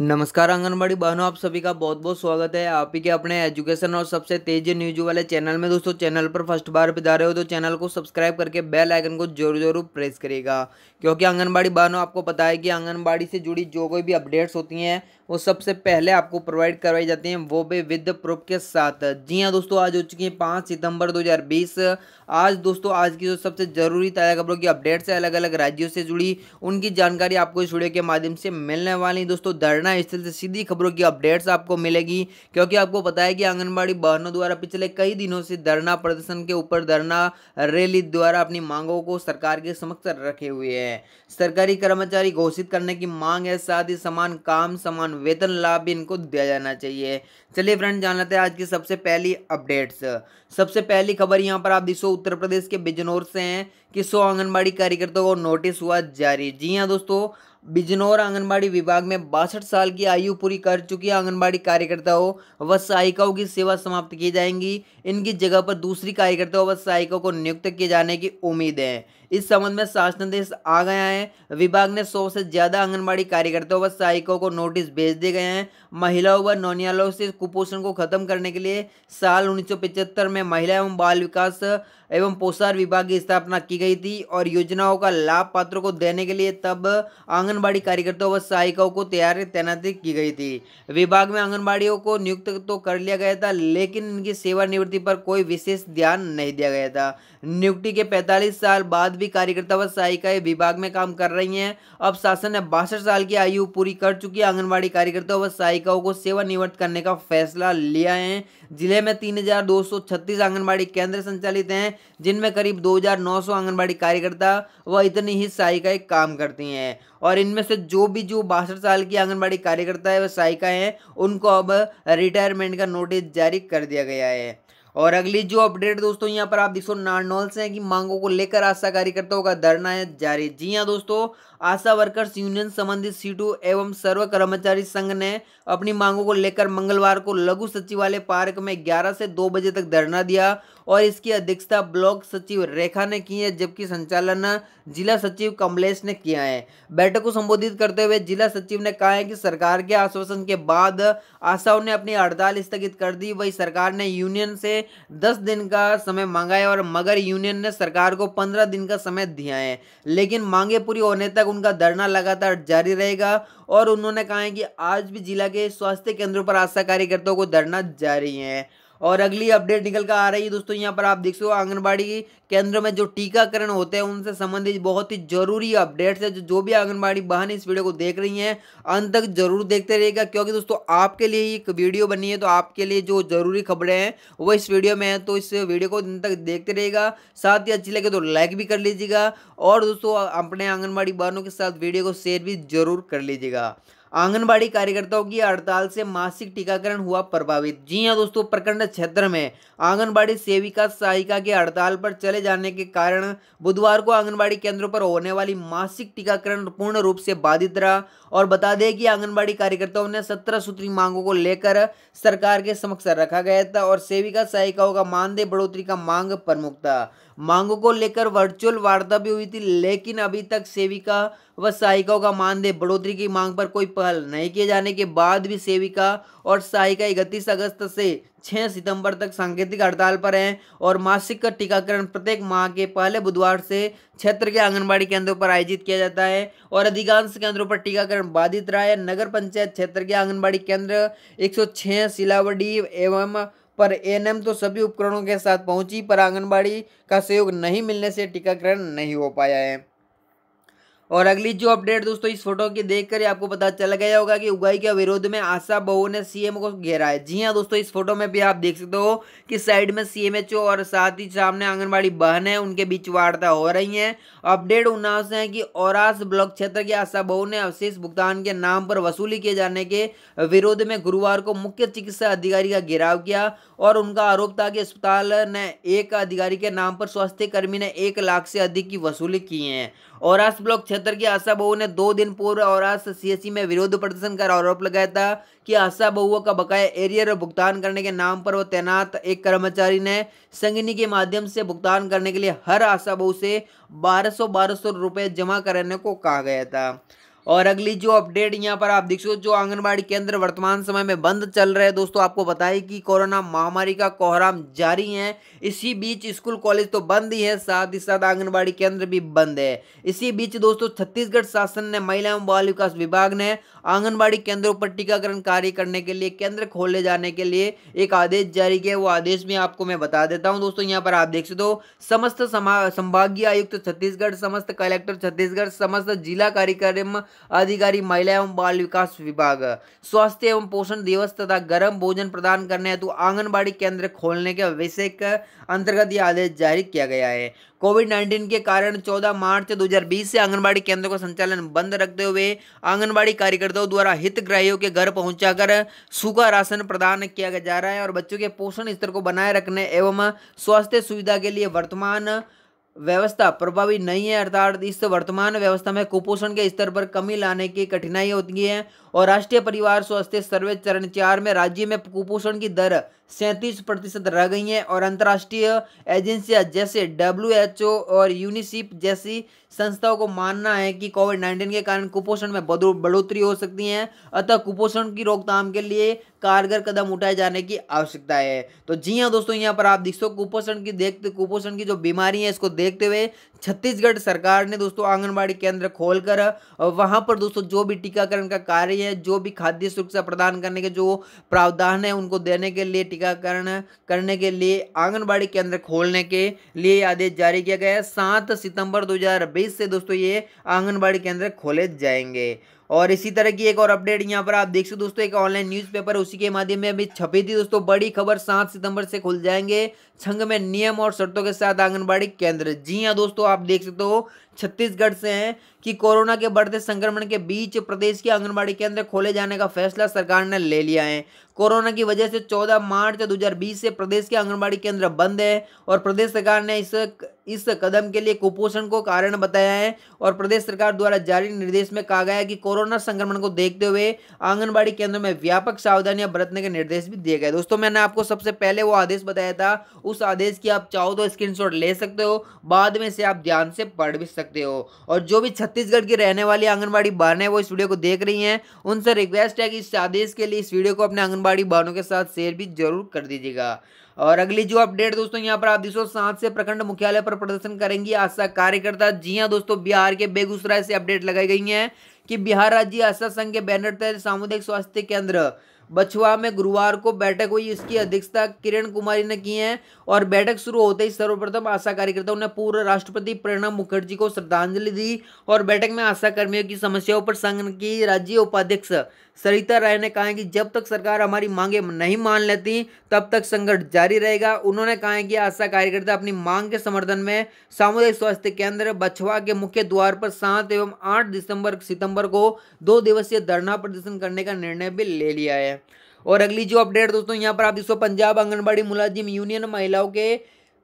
नमस्कार आंगनबाड़ी बहनों आप सभी का बहुत बहुत स्वागत है आप ही के अपने एजुकेशन और सबसे तेज न्यूज वाले चैनल में दोस्तों चैनल पर फर्स्ट बार बिता रहे हो तो चैनल को सब्सक्राइब करके बेल आइकन को जरूर जरूर प्रेस करेगा क्योंकि आंगनबाड़ी बहनों आपको पता है कि आंगनबाड़ी से जुड़ी जो कोई भी अपडेट्स होती हैं वो सबसे पहले आपको प्रोवाइड करवाई जाती हैं वो भी विद प्रूफ के साथ जी हाँ दोस्तों आज हो चुकी है पाँच सितंबर 2020 आज दोस्तों आज की जो सबसे ज़रूरी ताज़ा खबरों की अपडेट्स है अलग अलग राज्यों से जुड़ी उनकी जानकारी आपको इस वीडियो के माध्यम से मिलने वाली दोस्तों धरना स्थल से सीधी खबरों की अपडेट्स आपको मिलेगी क्योंकि आपको पता है कि आंगनबाड़ी बहनों द्वारा पिछले कई दिनों से धरना प्रदर्शन के ऊपर धरना रैली द्वारा अपनी मांगों को सरकार के समक्ष रखे हुए हैं सरकारी कर्मचारी घोषित करने की मांग है साथ ही समान काम समान वेतन लाभ भी इनको दिया जाना चाहिए चलिए फ्रेंड जान लेते हैं आज की सबसे पहली अपडेट्स सबसे पहली खबर यहाँ पर आप दिसो उत्तर प्रदेश के बिजनौर से हैं कि सौ आंगनबाड़ी कार्यकर्ताओं को नोटिस हुआ जारी जी हाँ दोस्तों बिजनौर आंगनबाड़ी विभाग में बासठ साल की आयु पूरी कर चुकी आंगनबाड़ी कार्यकर्ताओं व सहायिकाओं की सेवा समाप्त की जाएंगी इनकी जगह पर दूसरी कार्यकर्ताओं व सहायिकाओं को नियुक्त किए जाने की उम्मीद है इस संबंध में शासनादेश आ गया है विभाग ने सौ से ज़्यादा आंगनबाड़ी कार्यकर्ताओं व सहायकों को नोटिस भेज दिए गए हैं महिलाओं व नौनियालों से कुपोषण को खत्म करने के लिए साल उन्नीस में महिला एवं बाल विकास एवं पोषार विभाग की स्थापना की गई थी और योजनाओं का लाभ पात्रों को देने के लिए तब आंगनबाड़ी कार्यकर्ताओं व सहायिकाओं को तैयार तैनाती की गई थी विभाग में आंगनबाड़ियों को नियुक्त तो कर लिया गया था लेकिन इनकी सेवानिवृत्ति पर कोई विशेष ध्यान नहीं दिया गया था नियुक्ति के 45 साल बाद बाद भी कार्यकर्ता व सहायिका विभाग में काम कर रही हैं अब शासन ने बासठ साल की आयु पूरी कर चुकी है आंगनबाड़ी कार्यकर्ताओं व सहायिकाओं को सेवानिवृत्त करने का फैसला लिया है जिले में तीन आंगनबाड़ी केंद्र संचालित हैं जिनमें करीब 2,900 आंगनबाड़ी कार्यकर्ता व इतनी ही सहायिकाएं काम करती हैं और इनमें से जो भी जो बासठ साल की आंगनबाड़ी कार्यकर्ता है व सहायिका हैं उनको अब रिटायरमेंट का नोटिस जारी कर दिया गया है और अगली जो अपडेट दोस्तों यहाँ पर आप देखो नारनौल से है कि मांगों को लेकर आशा कार्यकर्ताओं का धरना है जारी जी हाँ दोस्तों आशा वर्कर्स यूनियन संबंधित सीटों एवं सर्व कर्मचारी संघ ने अपनी मांगों को लेकर मंगलवार को लघु सचिवालय पार्क में ग्यारह से दो बजे तक धरना दिया और इसकी अध्यक्षता ब्लॉक सचिव रेखा ने की है जबकि संचालन जिला सचिव कमलेश ने किया है बैठक को संबोधित करते हुए जिला सचिव ने कहा है कि सरकार के आश्वासन के बाद आशाओं ने अपनी हड़ताल स्थगित कर दी वही सरकार ने यूनियन से दस दिन का समय मांगा है और मगर यूनियन ने सरकार को पंद्रह दिन का समय दिया है लेकिन मांगे पूरी होने तक उनका धरना लगातार जारी रहेगा और उन्होंने कहा है कि आज भी जिला के स्वास्थ्य केंद्रों पर आशा कार्यकर्ताओं को धरना जारी है और अगली अपडेट निकल कर आ रही है दोस्तों यहाँ पर आप देख सको आंगनबाड़ी केंद्रों में जो टीकाकरण होते हैं उनसे संबंधित बहुत ही जरूरी अपडेट्स है जो जो भी आंगनबाड़ी बहन इस वीडियो को देख रही हैं अंत तक जरूर देखते रहेगा क्योंकि दोस्तों आपके लिए ही एक वीडियो बनी है तो आपके लिए जो जरूरी खबरें हैं वो इस वीडियो में है तो इस वीडियो को अंत तक देखते रहेगा साथ ही अच्छी लगे तो लाइक भी कर लीजिएगा और दोस्तों अपने आंगनबाड़ी बहनों के साथ वीडियो को शेयर भी जरूर कर लीजिएगा आंगनबाड़ी कार्यकर्ताओं की हड़ताल से मासिक टीकाकरण हुआ प्रभावित जी हां दोस्तों प्रखंड क्षेत्र में आंगनबाड़ी सेविका सहायिका के हड़ताल पर चले जाने के कारण बुधवार को आंगनबाड़ी केंद्रों पर होने वाली मासिक टीकाकरण पूर्ण रूप से बाधित रहा और बता दें कि आंगनबाड़ी कार्यकर्ताओं ने सत्रह सूत्री मांगों को लेकर सरकार के समक्ष रखा गया था और सेविका सहायिकाओं का मानदेय बढ़ोतरी का मांग प्रमुख था मांगों को लेकर वर्चुअल वार्ता भी हुई थी लेकिन अभी तक सेविका व सहायिकाओं का मानदेय बढ़ोतरी की मांग पर कोई पहल नहीं किए जाने के बाद भी सेविका और सहायिका इकतीस अगस्त से 6 सितंबर तक सांकेतिक हड़ताल पर हैं और मासिक का टीकाकरण प्रत्येक माह के पहले बुधवार से क्षेत्र के आंगनबाड़ी केंद्रों पर आयोजित किया जाता है और अधिकांश केंद्रों पर टीकाकरण बाधित रहा है नगर पंचायत क्षेत्र के आंगनबाड़ी केंद्र एक सिलावडी एवं पर एनएम तो सभी उपकरणों के साथ पहुंची पर आंगनबाड़ी का सहयोग नहीं मिलने से टीकाकरण नहीं हो पाया है और अगली जो अपडेट दोस्तों इस फोटो की देखकर आपको पता चल गया होगा कि उगाई के विरोध में आशा बहु ने सीएम को घेरा है जी हाँ दोस्तों इस फोटो में भी आप देख सकते हो कि साइड में सीएमएचओ और साथ ही सामने आंगनबाड़ी बहन है उनके बीच वार्ता हो रही है अपडेट उन्नाव से है कि औरास ब्लॉक क्षेत्र के आशा बहु ने अवशेष भुगतान के नाम पर वसूली किए जाने के विरोध में गुरुवार को मुख्य चिकित्सा अधिकारी का घेराव किया और उनका आरोप था कि अस्पताल ने एक अधिकारी के नाम पर स्वास्थ्य कर्मी ने एक लाख से अधिक की वसूली की है और ब्लॉक क्षेत्र की आशा बहु ने दो दिन पूर्व औरास सीएससी में विरोध प्रदर्शन कर आरोप लगाया था कि आशा बहुओं का बकाया एरियर भुगतान करने के नाम पर वो तैनात एक कर्मचारी ने संगनी के माध्यम से भुगतान करने के लिए हर आशा बहु से बारह सौ बारह सौ रुपये जमा कराने को कहा गया था और अगली जो अपडेट यहाँ पर आप देख सको जो आंगनबाड़ी केंद्र वर्तमान समय में बंद चल रहे हैं दोस्तों आपको बताए कि कोरोना महामारी का कोहराम जारी है इसी बीच स्कूल कॉलेज तो बंद ही है साथ ही साथ आंगनबाड़ी केंद्र भी बंद है इसी बीच दोस्तों छत्तीसगढ़ शासन ने महिला एवं बाल विकास विभाग ने आंगनबाड़ी केंद्रों पर टीकाकरण कार्य करने के लिए केंद्र खोले जाने के लिए एक आदेश जारी किया वो आदेश में आपको मैं बता देता हूँ दोस्तों यहाँ पर आप देख सकते हो समस्त संभागीय आयुक्त छत्तीसगढ़ समस्त कलेक्टर छत्तीसगढ़ समस्त जिला कार्यक्रम अधिकारी महिला एवं बाल विकास विभाग स्वास्थ्य एवं पोषण दिवस तथा गर्म भोजन प्रदान करने हेतु आंगनबाड़ी केंद्र खोलने के विषय के अंतर्गत यह आदेश जारी किया गया है कोविड 19 के कारण 14 मार्च 2020 से आंगनबाड़ी केंद्रों का संचालन बंद रखते हुए आंगनबाड़ी कार्यकर्ताओं द्वारा हितग्राहियों के घर पहुंचाकर सूखा राशन प्रदान किया जा रहा है और बच्चों के पोषण स्तर को बनाए रखने एवं स्वास्थ्य सुविधा के लिए वर्तमान व्यवस्था प्रभावी नहीं है अर्थात इस वर्तमान व्यवस्था में कुपोषण के स्तर पर कमी लाने की कठिनाई होती है और राष्ट्रीय परिवार स्वास्थ्य सर्वे चरण चार में राज्य में कुपोषण की दर सैंतीस प्रतिशत रह गई है और अंतर्राष्ट्रीय एजेंसियां जैसे डब्ल्यू और यूनिसेफ जैसी संस्थाओं को मानना है कि कोविड नाइन्टीन के कारण कुपोषण में बढ़ोतरी हो सकती है अतः कुपोषण की रोकथाम के लिए कारगर कदम उठाए जाने की आवश्यकता है तो जी हाँ दोस्तों यहाँ पर आप देख सको कुपोषण की देखते कुपोषण की जो बीमारी है इसको देखते हुए छत्तीसगढ़ सरकार ने दोस्तों आंगनबाड़ी केंद्र खोलकर वहाँ पर दोस्तों जो भी टीकाकरण का कार्य है जो भी खाद्य सुरक्षा प्रदान करने के जो प्रावधान है उनको देने के लिए टीकाकरण करने के लिए आंगनबाड़ी केंद्र खोलने के लिए आदेश जारी किया गया है सात सितंबर 2020 से दोस्तों ये आंगनबाड़ी केंद्र खोले जाएंगे और इसी तरह की एक और अपडेट यहाँ पर आप देख सकते दोस्तों एक ऑनलाइन न्यूज़पेपर उसी के माध्यम में अभी छपी थी दोस्तों बड़ी खबर सात सितंबर से खुल जाएंगे संघ में नियम और शर्तों के साथ आंगनबाड़ी केंद्र जी हाँ दोस्तों आप देख सकते हो छत्तीसगढ़ से हैं कि कोरोना के बढ़ते संक्रमण के बीच प्रदेश के आंगनबाड़ी केंद्र खोले जाने का फैसला सरकार ने ले लिया है कोरोना की वजह से 14 मार्च 2020 से प्रदेश के आंगनबाड़ी केंद्र बंद है और प्रदेश सरकार ने इस इस कदम के लिए कुपोषण को कारण बताया है और प्रदेश सरकार द्वारा जारी निर्देश में कहा गया है कि कोरोना संक्रमण को देखते हुए आंगनबाड़ी केंद्रों में व्यापक सावधानियां बरतने के निर्देश भी दिए गए दोस्तों मैंने आपको सबसे पहले वो आदेश बताया था उस आदेश की आप चाहो तो स्क्रीनशॉट ले सकते हो बाद में से आप ध्यान से पढ़ भी सकते हो और जो भी छत्तीसगढ़ की रहने वाली आंगनबाड़ी बहन है वो इस वीडियो को देख रही हैं उनसे रिक्वेस्ट है कि इस आदेश के लिए इस वीडियो को अपने आंगनबाड़ी बहनों के साथ शेयर भी जरूर कर दीजिएगा और अगली जो अपडेट दोस्तों यहाँ पर आप दिशो सात से प्रखंड मुख्यालय पर प्रदर्शन करेंगी आशा कार्यकर्ता जी हाँ दोस्तों बिहार के बेगूसराय से अपडेट लगाई गई हैं कि बिहार राज्य आशा संघ के बैनर तहत सामुदायिक स्वास्थ्य केंद्र बछुआ में गुरुवार को बैठक हुई इसकी अध्यक्षता किरण कुमारी ने की है और बैठक शुरू होते ही सर्वप्रथम आशा कार्यकर्ताओं ने पूर्व राष्ट्रपति प्रणब मुखर्जी को श्रद्धांजलि दी और बैठक में आशा कर्मियों की समस्याओं पर संघ की राज्य उपाध्यक्ष सरिता राय ने कहा है कि जब तक सरकार हमारी मांगे नहीं मान लेती तब तक संघर्ष जारी रहेगा उन्होंने कहा है कि आशा कार्यकर्ता अपनी मांग के समर्थन में सामुदायिक स्वास्थ्य केंद्र बछवा के मुख्य द्वार पर सात एवं आठ दिसंबर सितंबर को दो दिवसीय धरना प्रदर्शन करने का निर्णय भी ले लिया है और अगली जो अपडेट दोस्तों यहाँ पर आप इसको पंजाब आंगनबाड़ी मुलाजिम यूनियन महिलाओं के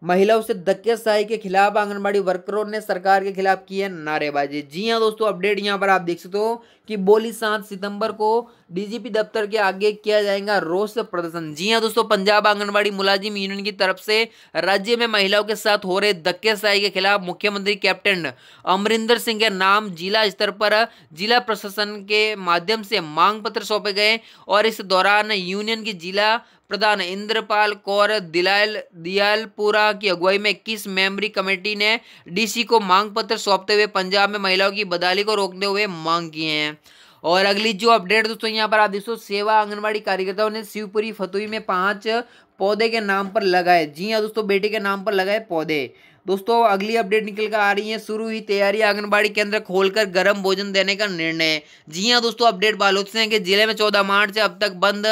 महिलाओं से धक्केशाही के खिलाफ आंगनबाड़ी वर्करों ने सरकार के खिलाफ की है नारेबाजी जी हाँ दोस्तों अपडेट यहाँ पर आप देख सकते हो कि बोली सात सितंबर को डीजीपी दफ्तर के आगे किया जाएगा रोष प्रदर्शन जी हाँ दोस्तों पंजाब आंगनबाड़ी मुलाजिम यूनियन की तरफ से राज्य में महिलाओं के साथ हो रहे धक्केशाही के खिलाफ मुख्यमंत्री कैप्टन अमरिंदर सिंह के नाम जिला स्तर पर जिला प्रशासन के माध्यम से मांग पत्र सौंपे गए और इस दौरान यूनियन की जिला प्रधान इंद्रपाल कौर दिलाल दियालपुरा की अगुवाई में किस मेमरी कमेटी ने डीसी को मांग पत्र सौंपते हुए पंजाब में महिलाओं की बदाली को रोकते हुए मांग किए हैं और अगली जो अपडेट दोस्तों यहाँ पर आप दोस्तों सेवा आंगनबाड़ी कार्यकर्ताओं ने शिवपुरी फतुई में पांच पौधे के नाम पर लगाए जी हाँ दोस्तों बेटे के नाम पर लगाए पौधे दोस्तों अगली अपडेट निकल कर आ रही है शुरू हुई तैयारी आंगनबाड़ी केंद्र खोलकर गर्म भोजन देने का निर्णय जी हाँ दोस्तों अपडेट बालोद से कि जिले में चौदह मार्च अब तक बंद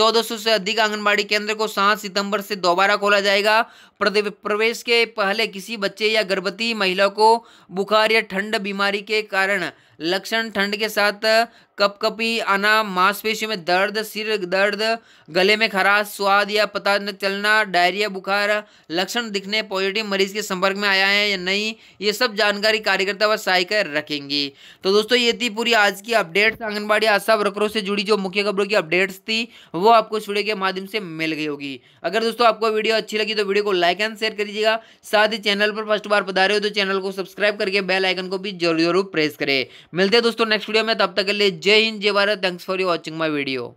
1400 से अधिक आंगनबाड़ी केंद्र को सात सितंबर से दोबारा खोला जाएगा प्रवेश के पहले किसी बच्चे या गर्भवती महिला को बुखार या ठंड बीमारी के कारण लक्षण ठंड के साथ कपकपी आना मांसपेशियों में दर्द सिर दर्द गले में खराश स्वाद या पता न चलना डायरिया बुखार लक्षण दिखने पॉजिटिव मरीज के संपर्क में आया है या नहीं ये सब जानकारी कार्यकर्ता व सहायिका रखेंगी तो दोस्तों ये थी पूरी आज की अपडेट्स आंगनबाड़ी आशा वर्करों से जुड़ी जो मुख्य खबरों की अपडेट्स थी वो आपको इस वीडियो के माध्यम से मिल गई होगी अगर दोस्तों आपको वीडियो अच्छी लगी तो वीडियो को लाइक एंड शेयर कर दीजिएगा साथ ही चैनल पर फर्स्ट बार पधारे हो तो चैनल को सब्सक्राइब करके बेल आइकन को भी जरूर जरूर प्रेस करें मिलते हैं दोस्तों नेक्स्ट वीडियो में तब तक के लिए जय हिंद जय Bharat thanks for you watching my video